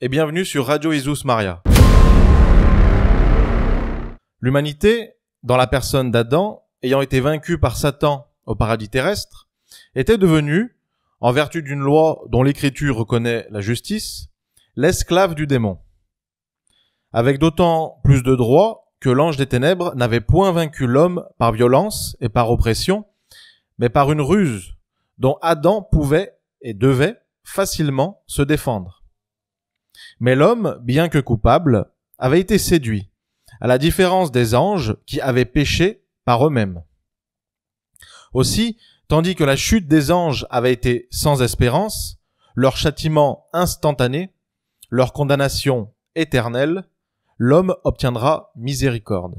et bienvenue sur Radio Isus Maria. L'humanité, dans la personne d'Adam, ayant été vaincue par Satan au paradis terrestre, était devenue, en vertu d'une loi dont l'écriture reconnaît la justice, l'esclave du démon. Avec d'autant plus de droit que l'ange des ténèbres n'avait point vaincu l'homme par violence et par oppression, mais par une ruse dont Adam pouvait et devait facilement se défendre. Mais l'homme, bien que coupable, avait été séduit, à la différence des anges qui avaient péché par eux-mêmes. Aussi, tandis que la chute des anges avait été sans espérance, leur châtiment instantané, leur condamnation éternelle, l'homme obtiendra miséricorde.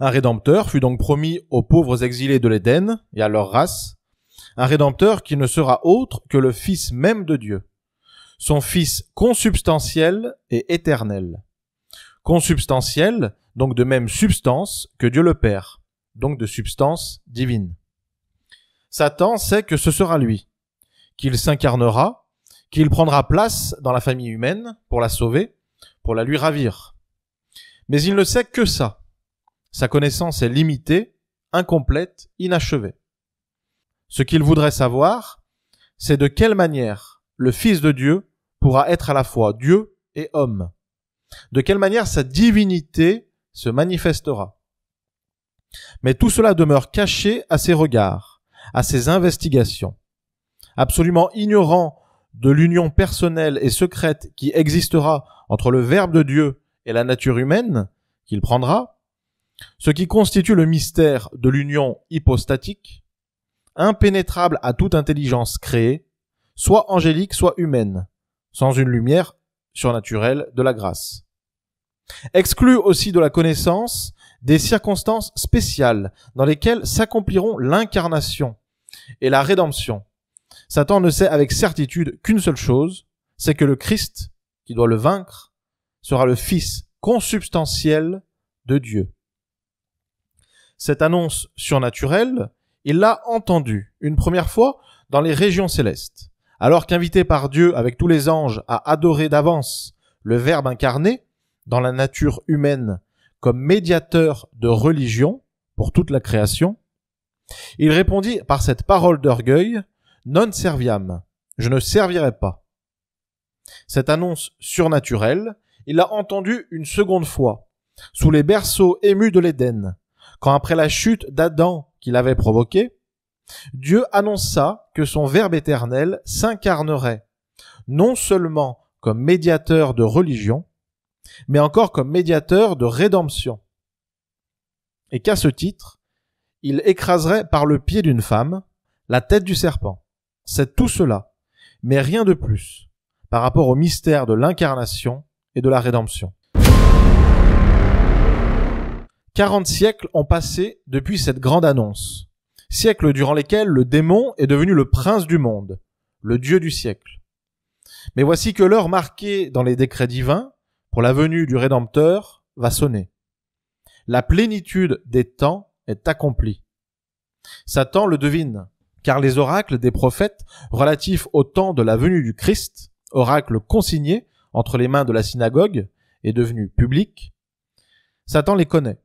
Un rédempteur fut donc promis aux pauvres exilés de l'Éden et à leur race, un rédempteur qui ne sera autre que le Fils même de Dieu son Fils consubstantiel et éternel. Consubstantiel, donc de même substance que Dieu le Père, donc de substance divine. Satan sait que ce sera lui, qu'il s'incarnera, qu'il prendra place dans la famille humaine pour la sauver, pour la lui ravir. Mais il ne sait que ça. Sa connaissance est limitée, incomplète, inachevée. Ce qu'il voudrait savoir, c'est de quelle manière le Fils de Dieu pourra être à la fois Dieu et homme De quelle manière sa divinité se manifestera Mais tout cela demeure caché à ses regards, à ses investigations. Absolument ignorant de l'union personnelle et secrète qui existera entre le Verbe de Dieu et la nature humaine qu'il prendra, ce qui constitue le mystère de l'union hypostatique, impénétrable à toute intelligence créée, soit angélique, soit humaine, sans une lumière surnaturelle de la grâce. exclut aussi de la connaissance des circonstances spéciales dans lesquelles s'accompliront l'incarnation et la rédemption. Satan ne sait avec certitude qu'une seule chose, c'est que le Christ, qui doit le vaincre, sera le Fils consubstantiel de Dieu. Cette annonce surnaturelle, il l'a entendue une première fois dans les régions célestes. Alors qu'invité par Dieu avec tous les anges à adorer d'avance le Verbe incarné dans la nature humaine comme médiateur de religion pour toute la création, il répondit par cette parole d'orgueil, non serviam, je ne servirai pas. Cette annonce surnaturelle, il l'a entendue une seconde fois, sous les berceaux émus de l'Éden, quand après la chute d'Adam qu'il avait provoquée, Dieu annonça que son Verbe éternel s'incarnerait, non seulement comme médiateur de religion, mais encore comme médiateur de rédemption. Et qu'à ce titre, il écraserait par le pied d'une femme la tête du serpent. C'est tout cela, mais rien de plus, par rapport au mystère de l'incarnation et de la rédemption. 40 siècles ont passé depuis cette grande annonce siècles durant lesquels le démon est devenu le prince du monde, le dieu du siècle. Mais voici que l'heure marquée dans les décrets divins pour la venue du Rédempteur va sonner. La plénitude des temps est accomplie. Satan le devine, car les oracles des prophètes relatifs au temps de la venue du Christ, oracles consignés entre les mains de la synagogue et devenu public, Satan les connaît.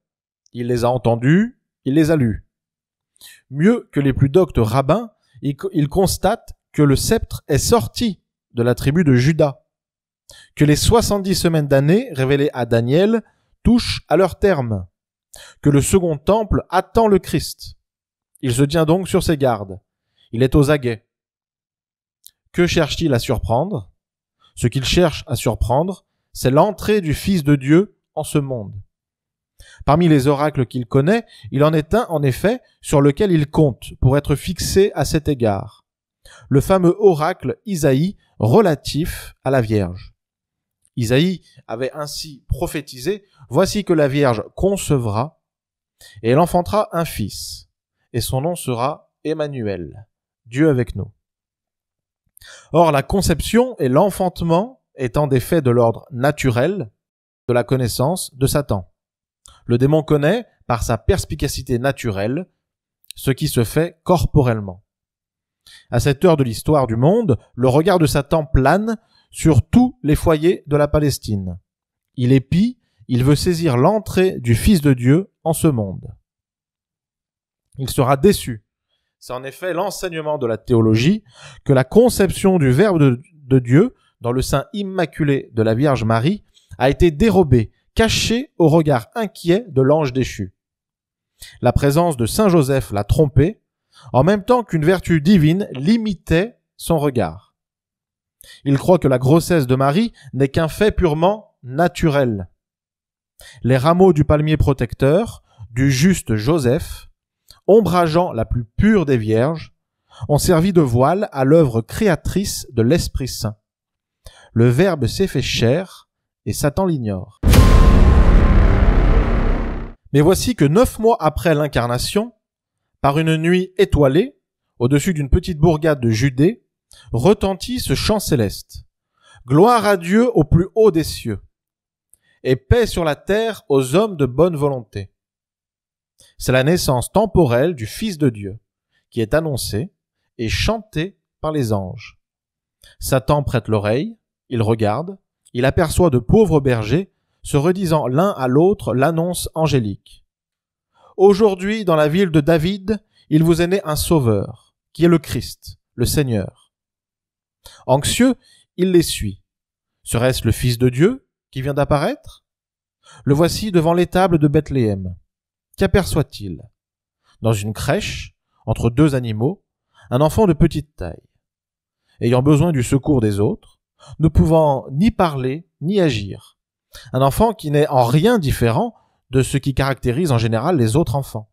Il les a entendus, il les a lus. Mieux que les plus doctes rabbins, il constate que le sceptre est sorti de la tribu de Judas, que les 70 semaines d'année révélées à Daniel touchent à leur terme, que le second temple attend le Christ. Il se tient donc sur ses gardes. Il est aux aguets. Que cherche-t-il à surprendre Ce qu'il cherche à surprendre, c'est l'entrée du Fils de Dieu en ce monde. Parmi les oracles qu'il connaît, il en est un, en effet, sur lequel il compte pour être fixé à cet égard. Le fameux oracle Isaïe relatif à la Vierge. Isaïe avait ainsi prophétisé, Voici que la Vierge concevra, et elle enfantera un fils, et son nom sera Emmanuel, Dieu avec nous. Or, la conception et l'enfantement étant des faits de l'ordre naturel, de la connaissance de Satan. Le démon connaît, par sa perspicacité naturelle, ce qui se fait corporellement. À cette heure de l'histoire du monde, le regard de Satan plane sur tous les foyers de la Palestine. Il épie, il veut saisir l'entrée du Fils de Dieu en ce monde. Il sera déçu. C'est en effet l'enseignement de la théologie que la conception du Verbe de, Dieu dans le sein immaculé de la Vierge Marie a été dérobée cachée au regard inquiet de l'ange déchu. La présence de Saint Joseph la trompait, en même temps qu'une vertu divine limitait son regard. Il croit que la grossesse de Marie n'est qu'un fait purement naturel. Les rameaux du palmier protecteur, du juste Joseph, ombrageant la plus pure des vierges, ont servi de voile à l'œuvre créatrice de l'Esprit Saint. Le Verbe s'est fait chair et Satan l'ignore. Mais voici que neuf mois après l'incarnation, par une nuit étoilée, au-dessus d'une petite bourgade de Judée, retentit ce chant céleste. Gloire à Dieu au plus haut des cieux, et paix sur la terre aux hommes de bonne volonté. C'est la naissance temporelle du Fils de Dieu, qui est annoncée et chantée par les anges. Satan prête l'oreille, il regarde, il aperçoit de pauvres bergers se redisant l'un à l'autre l'annonce angélique. Aujourd'hui, dans la ville de David, il vous est né un sauveur, qui est le Christ, le Seigneur. Anxieux, il les suit. Serait-ce le Fils de Dieu qui vient d'apparaître Le voici devant l'étable de Bethléem. Qu'aperçoit-il Dans une crèche, entre deux animaux, un enfant de petite taille. Ayant besoin du secours des autres, ne pouvant ni parler ni agir, un enfant qui n'est en rien différent de ce qui caractérise en général les autres enfants.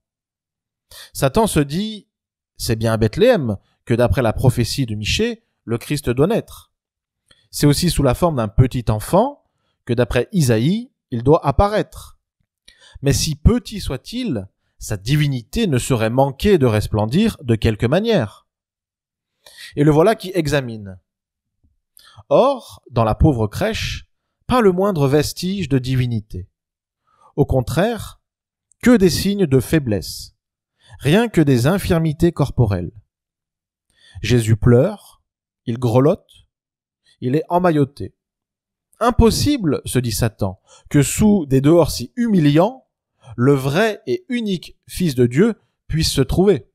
Satan se dit, c'est bien à Bethléem que d'après la prophétie de Michée, le Christ doit naître. C'est aussi sous la forme d'un petit enfant que d'après Isaïe, il doit apparaître. Mais si petit soit-il, sa divinité ne serait manquée de resplendir de quelque manière. Et le voilà qui examine. Or, dans la pauvre crèche, le moindre vestige de divinité. Au contraire, que des signes de faiblesse, rien que des infirmités corporelles. Jésus pleure, il grelotte, il est emmailloté. Impossible, se dit Satan, que sous des dehors si humiliants, le vrai et unique Fils de Dieu puisse se trouver.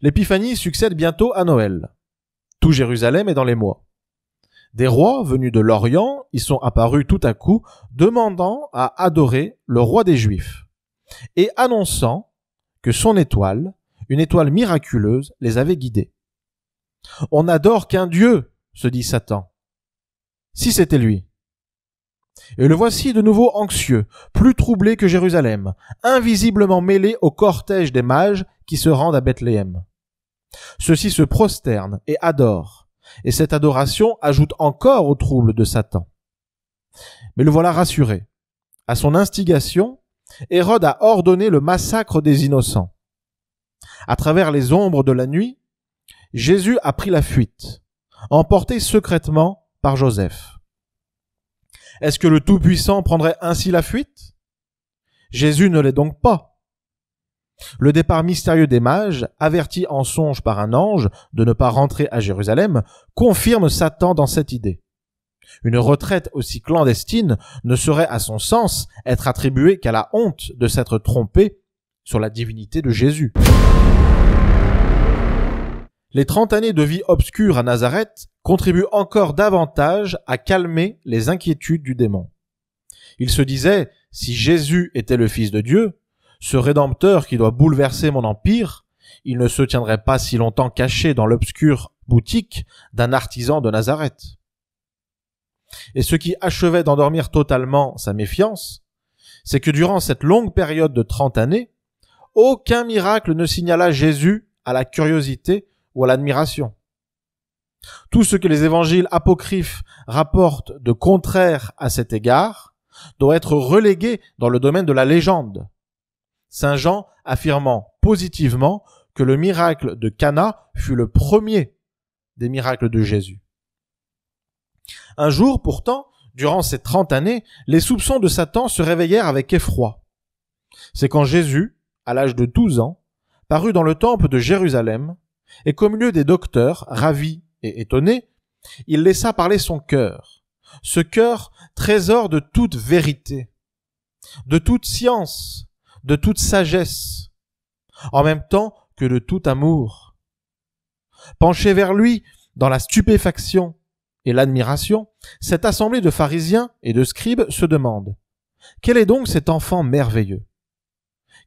L'épiphanie succède bientôt à Noël. Tout Jérusalem est dans les mois. Des rois venus de l'Orient y sont apparus tout à coup, demandant à adorer le roi des Juifs, et annonçant que son étoile, une étoile miraculeuse, les avait guidés. On n'adore qu'un Dieu, se dit Satan. Si c'était lui. Et le voici de nouveau anxieux, plus troublé que Jérusalem, invisiblement mêlé au cortège des mages qui se rendent à Bethléem. Ceux-ci se prosternent et adorent. Et cette adoration ajoute encore au trouble de Satan. Mais le voilà rassuré. À son instigation, Hérode a ordonné le massacre des innocents. À travers les ombres de la nuit, Jésus a pris la fuite, emporté secrètement par Joseph. Est-ce que le Tout-Puissant prendrait ainsi la fuite Jésus ne l'est donc pas. Le départ mystérieux des mages, averti en songe par un ange de ne pas rentrer à Jérusalem, confirme Satan dans cette idée. Une retraite aussi clandestine ne saurait à son sens être attribuée qu'à la honte de s'être trompé sur la divinité de Jésus. Les trente années de vie obscure à Nazareth contribuent encore davantage à calmer les inquiétudes du démon. Il se disait, si Jésus était le Fils de Dieu, ce rédempteur qui doit bouleverser mon empire, il ne se tiendrait pas si longtemps caché dans l'obscure boutique d'un artisan de Nazareth. Et ce qui achevait d'endormir totalement sa méfiance, c'est que durant cette longue période de trente années, aucun miracle ne signala Jésus à la curiosité ou à l'admiration. Tout ce que les évangiles apocryphes rapportent de contraire à cet égard doit être relégué dans le domaine de la légende, Saint Jean affirmant positivement que le miracle de Cana fut le premier des miracles de Jésus. Un jour, pourtant, durant ces trente années, les soupçons de Satan se réveillèrent avec effroi. C'est quand Jésus, à l'âge de douze ans, parut dans le temple de Jérusalem, et qu'au milieu des docteurs, ravis et étonnés, il laissa parler son cœur, ce cœur trésor de toute vérité, de toute science, de toute sagesse, en même temps que de tout amour. Penché vers lui dans la stupéfaction et l'admiration, cette assemblée de pharisiens et de scribes se demande Quel est donc cet enfant merveilleux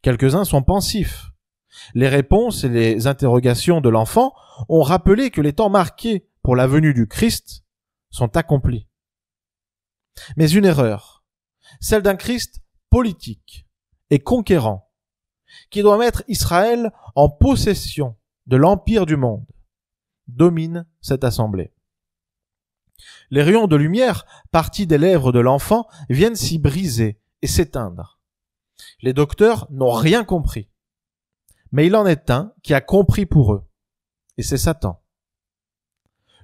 Quelques-uns sont pensifs. Les réponses et les interrogations de l'enfant ont rappelé que les temps marqués pour la venue du Christ sont accomplis. Mais une erreur, celle d'un Christ politique, et conquérant, qui doit mettre Israël en possession de l'empire du monde, domine cette assemblée. Les rayons de lumière, partis des lèvres de l'enfant, viennent s'y briser et s'éteindre. Les docteurs n'ont rien compris. Mais il en est un qui a compris pour eux. Et c'est Satan.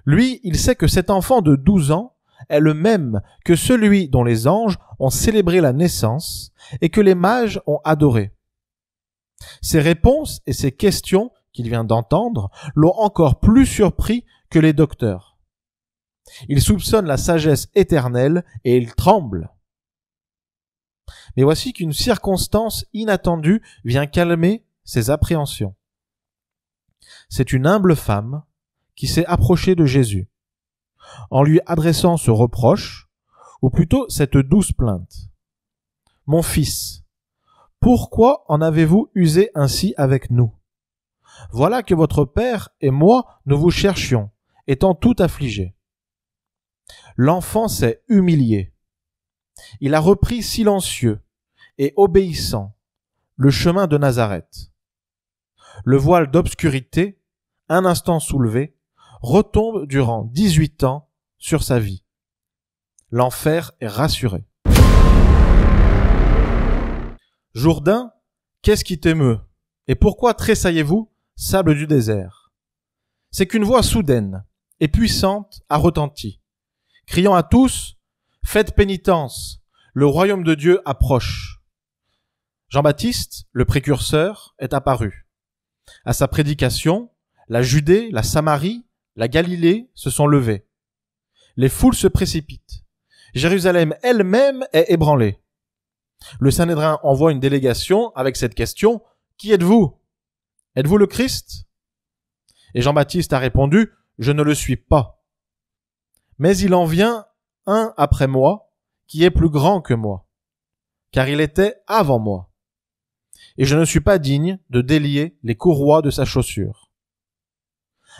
Lui, il sait que cet enfant de 12 ans est le même que celui dont les anges ont célébré la naissance et que les mages ont adoré. Ces réponses et ses questions qu'il vient d'entendre l'ont encore plus surpris que les docteurs. Il soupçonne la sagesse éternelle et il tremble. Mais voici qu'une circonstance inattendue vient calmer ses appréhensions. C'est une humble femme qui s'est approchée de Jésus en lui adressant ce reproche, ou plutôt cette douce plainte. Mon fils, pourquoi en avez-vous usé ainsi avec nous Voilà que votre père et moi nous vous cherchions, étant tout affligés. L'enfant s'est humilié. Il a repris silencieux et obéissant le chemin de Nazareth. Le voile d'obscurité, un instant soulevé, retombe durant 18 ans sur sa vie. L'enfer est rassuré. Jourdain, qu'est-ce qui t'émeut Et pourquoi tressaillez-vous, sable du désert C'est qu'une voix soudaine et puissante a retenti, criant à tous, Faites pénitence, le royaume de Dieu approche. Jean-Baptiste, le précurseur, est apparu. À sa prédication, la Judée, la Samarie la Galilée se sont levées. Les foules se précipitent. Jérusalem elle-même est ébranlée. Le Sanhédrin envoie une délégation avec cette question Qui êtes-vous Êtes-vous le Christ Et Jean-Baptiste a répondu Je ne le suis pas. Mais il en vient un après moi qui est plus grand que moi, car il était avant moi. Et je ne suis pas digne de délier les courroies de sa chaussure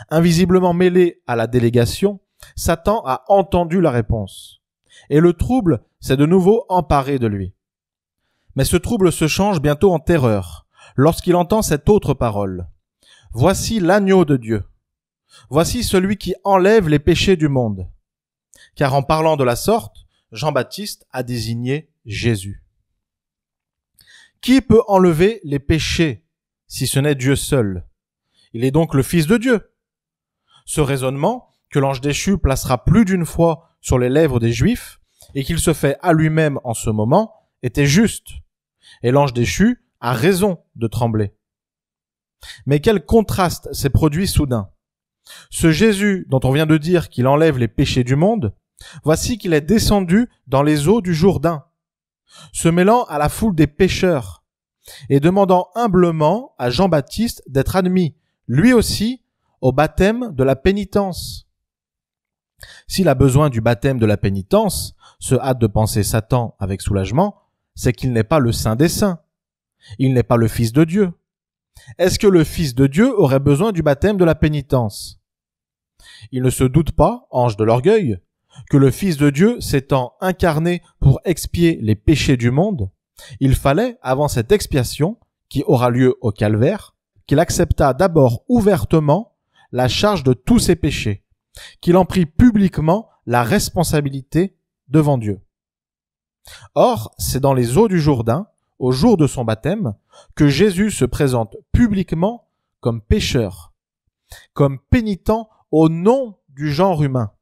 invisiblement mêlé à la délégation, Satan a entendu la réponse. Et le trouble s'est de nouveau emparé de lui. Mais ce trouble se change bientôt en terreur lorsqu'il entend cette autre parole. Voici l'agneau de Dieu. Voici celui qui enlève les péchés du monde. Car en parlant de la sorte, Jean-Baptiste a désigné Jésus. Qui peut enlever les péchés si ce n'est Dieu seul Il est donc le Fils de Dieu ce raisonnement que l'ange déchu placera plus d'une fois sur les lèvres des Juifs et qu'il se fait à lui-même en ce moment était juste. Et l'ange déchu a raison de trembler. Mais quel contraste s'est produit soudain. Ce Jésus dont on vient de dire qu'il enlève les péchés du monde, voici qu'il est descendu dans les eaux du Jourdain, se mêlant à la foule des pécheurs, et demandant humblement à Jean-Baptiste d'être admis, lui aussi, au baptême de la pénitence. S'il a besoin du baptême de la pénitence, se hâte de penser Satan avec soulagement, c'est qu'il n'est pas le saint des saints. Il n'est pas le fils de Dieu. Est-ce que le fils de Dieu aurait besoin du baptême de la pénitence? Il ne se doute pas, ange de l'orgueil, que le Fils de Dieu s'étant incarné pour expier les péchés du monde, il fallait, avant cette expiation, qui aura lieu au calvaire, qu'il acceptât d'abord ouvertement la charge de tous ses péchés, qu'il en prit publiquement la responsabilité devant Dieu. Or, c'est dans les eaux du Jourdain, au jour de son baptême, que Jésus se présente publiquement comme pécheur, comme pénitent au nom du genre humain.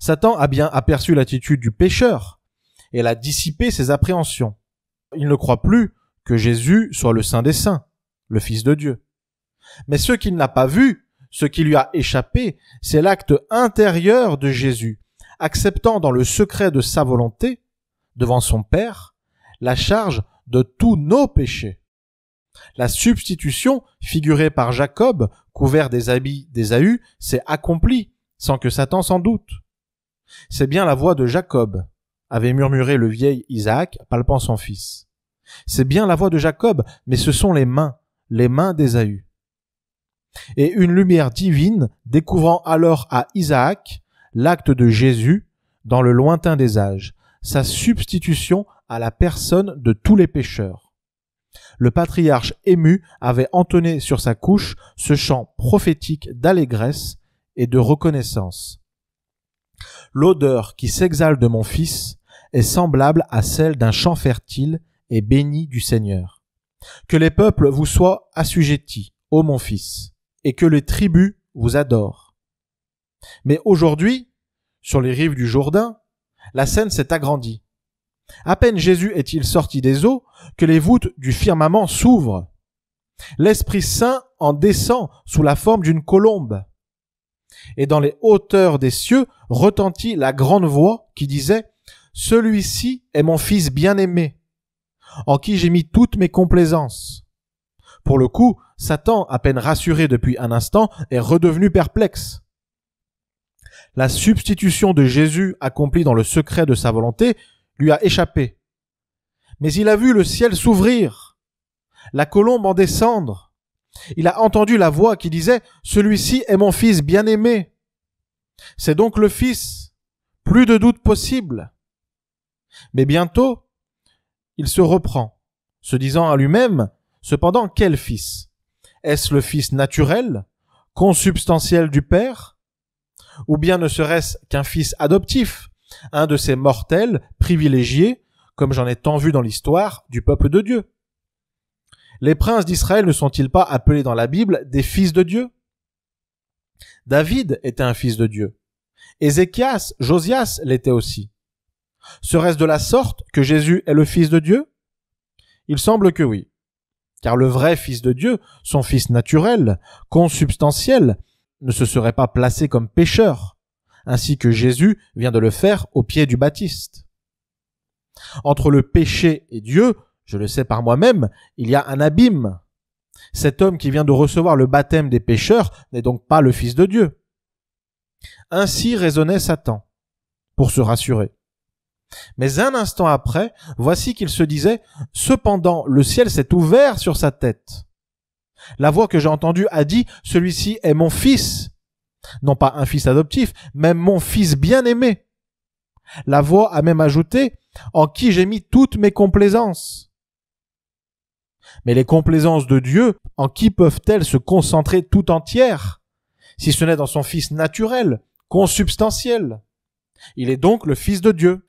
Satan a bien aperçu l'attitude du pécheur, et l'a a dissipé ses appréhensions. Il ne croit plus que Jésus soit le Saint des Saints, le Fils de Dieu. Mais ce qu'il n'a pas vu, ce qui lui a échappé, c'est l'acte intérieur de Jésus, acceptant dans le secret de sa volonté, devant son Père, la charge de tous nos péchés. La substitution, figurée par Jacob, couvert des habits d'Ésaü, s'est accomplie, sans que Satan s'en doute. C'est bien la voix de Jacob, avait murmuré le vieil Isaac, palpant son fils. C'est bien la voix de Jacob, mais ce sont les mains, les mains d'Ésaü. Et une lumière divine découvrant alors à Isaac l'acte de Jésus dans le lointain des âges, sa substitution à la personne de tous les pécheurs. Le patriarche ému avait entonné sur sa couche ce chant prophétique d'allégresse et de reconnaissance. L'odeur qui s'exhale de mon fils est semblable à celle d'un champ fertile et béni du Seigneur. Que les peuples vous soient assujettis, ô mon fils et que les tribus vous adorent. Mais aujourd'hui, sur les rives du Jourdain, la scène s'est agrandie. À peine Jésus est-il sorti des eaux que les voûtes du firmament s'ouvrent. L'Esprit Saint en descend sous la forme d'une colombe. Et dans les hauteurs des cieux retentit la grande voix qui disait Celui-ci est mon Fils bien-aimé, en qui j'ai mis toutes mes complaisances. Pour le coup, Satan, à peine rassuré depuis un instant, est redevenu perplexe. La substitution de Jésus accomplie dans le secret de sa volonté lui a échappé. Mais il a vu le ciel s'ouvrir, la colombe en descendre. Il a entendu la voix qui disait ⁇ Celui-ci est mon fils bien-aimé ⁇ C'est donc le fils, plus de doute possible. Mais bientôt, il se reprend, se disant à lui-même Cependant, quel fils Est-ce le fils naturel, consubstantiel du Père Ou bien ne serait-ce qu'un fils adoptif, un de ces mortels privilégiés, comme j'en ai tant vu dans l'histoire, du peuple de Dieu Les princes d'Israël ne sont-ils pas appelés dans la Bible des fils de Dieu David était un fils de Dieu. Ézéchias, Josias l'était aussi. Serait-ce de la sorte que Jésus est le Fils de Dieu Il semble que oui car le vrai Fils de Dieu, son Fils naturel, consubstantiel, ne se serait pas placé comme pécheur, ainsi que Jésus vient de le faire au pied du Baptiste. Entre le péché et Dieu, je le sais par moi-même, il y a un abîme. Cet homme qui vient de recevoir le baptême des pécheurs n'est donc pas le Fils de Dieu. Ainsi raisonnait Satan, pour se rassurer. Mais un instant après, voici qu'il se disait, cependant, le ciel s'est ouvert sur sa tête. La voix que j'ai entendue a dit, celui-ci est mon fils. Non pas un fils adoptif, mais mon fils bien-aimé. La voix a même ajouté, en qui j'ai mis toutes mes complaisances. Mais les complaisances de Dieu, en qui peuvent-elles se concentrer tout entière, si ce n'est dans son fils naturel, consubstantiel? Il est donc le fils de Dieu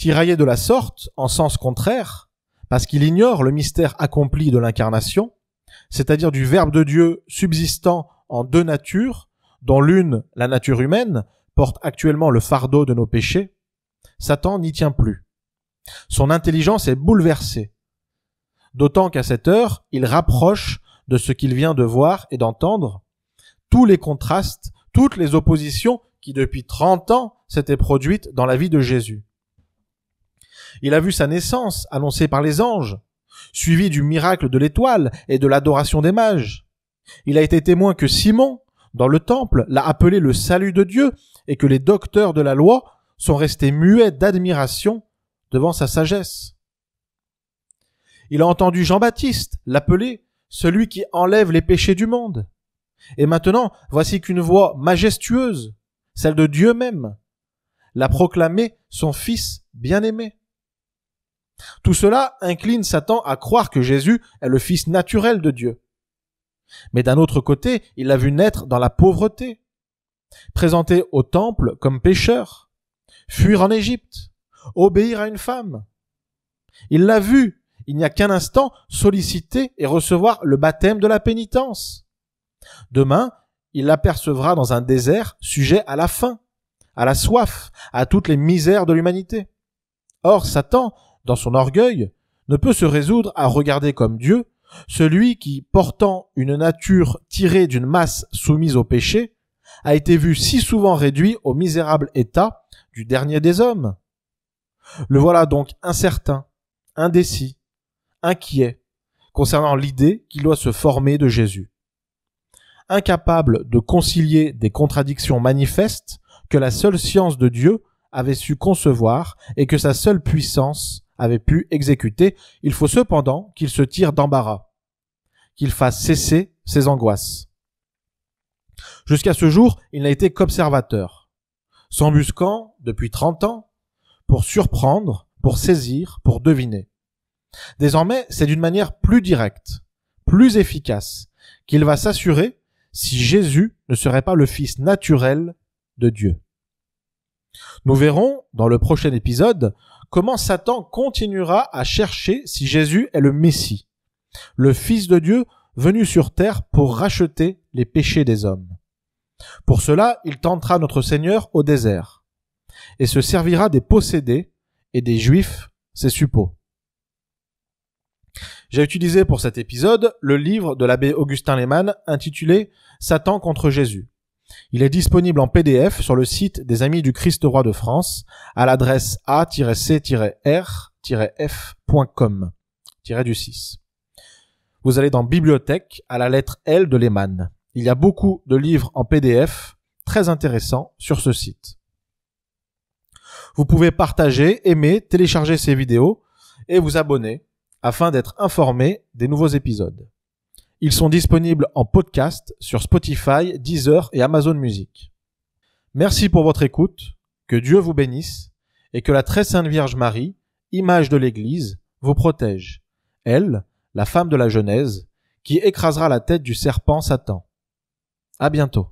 tiraillé de la sorte en sens contraire, parce qu'il ignore le mystère accompli de l'incarnation, c'est-à-dire du Verbe de Dieu subsistant en deux natures, dont l'une, la nature humaine, porte actuellement le fardeau de nos péchés, Satan n'y tient plus. Son intelligence est bouleversée, d'autant qu'à cette heure, il rapproche de ce qu'il vient de voir et d'entendre tous les contrastes, toutes les oppositions qui depuis trente ans s'étaient produites dans la vie de Jésus. Il a vu sa naissance annoncée par les anges, suivie du miracle de l'étoile et de l'adoration des mages. Il a été témoin que Simon, dans le temple, l'a appelé le salut de Dieu et que les docteurs de la loi sont restés muets d'admiration devant sa sagesse. Il a entendu Jean-Baptiste l'appeler celui qui enlève les péchés du monde. Et maintenant, voici qu'une voix majestueuse, celle de Dieu même, l'a proclamé son Fils bien-aimé. Tout cela incline Satan à croire que Jésus est le fils naturel de Dieu. Mais d'un autre côté, il l'a vu naître dans la pauvreté, présenté au temple comme pécheur, fuir en Égypte, obéir à une femme. Il l'a vu, il n'y a qu'un instant, solliciter et recevoir le baptême de la pénitence. Demain, il l'apercevra dans un désert sujet à la faim, à la soif, à toutes les misères de l'humanité. Or, Satan dans son orgueil, ne peut se résoudre à regarder comme Dieu celui qui, portant une nature tirée d'une masse soumise au péché, a été vu si souvent réduit au misérable état du dernier des hommes. Le voilà donc incertain, indécis, inquiet, concernant l'idée qu'il doit se former de Jésus. Incapable de concilier des contradictions manifestes que la seule science de Dieu avait su concevoir et que sa seule puissance avait pu exécuter, il faut cependant qu'il se tire d'embarras, qu'il fasse cesser ses angoisses. Jusqu'à ce jour, il n'a été qu'observateur, s'embusquant depuis trente ans pour surprendre, pour saisir, pour deviner. Désormais, c'est d'une manière plus directe, plus efficace, qu'il va s'assurer si Jésus ne serait pas le Fils naturel de Dieu. Nous verrons, dans le prochain épisode, comment Satan continuera à chercher si Jésus est le Messie, le Fils de Dieu venu sur terre pour racheter les péchés des hommes. Pour cela, il tentera notre Seigneur au désert, et se servira des possédés et des Juifs, ses suppôts. J'ai utilisé pour cet épisode le livre de l'abbé Augustin Lehmann intitulé Satan contre Jésus. Il est disponible en PDF sur le site des Amis du Christ Roi de France à l'adresse a-c-r-f.com du 6. Vous allez dans Bibliothèque à la lettre L de Lehman. Il y a beaucoup de livres en PDF très intéressants sur ce site. Vous pouvez partager, aimer, télécharger ces vidéos et vous abonner afin d'être informé des nouveaux épisodes. Ils sont disponibles en podcast sur Spotify, Deezer et Amazon Music. Merci pour votre écoute, que Dieu vous bénisse et que la très sainte Vierge Marie, image de l'Église, vous protège. Elle, la femme de la Genèse, qui écrasera la tête du serpent Satan. À bientôt.